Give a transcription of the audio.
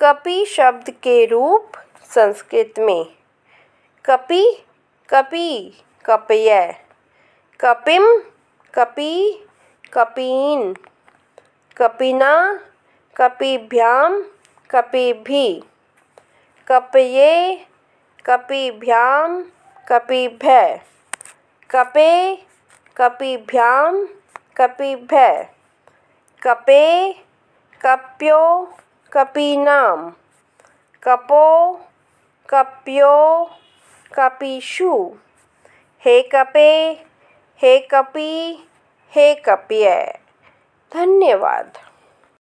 कपि शब्द के रूप संस्कृत में कपि कपि कपय कपिम कपि कपीन कपिना कपिभ्याम कपिभि कपये कपिभ्याम कपिभ कपे कपिभ्याम कपिभ कपे कप्यो कपीना कपो कप्यो કપીશુ हे कपे हे कपी हे कप्य धन्यवाद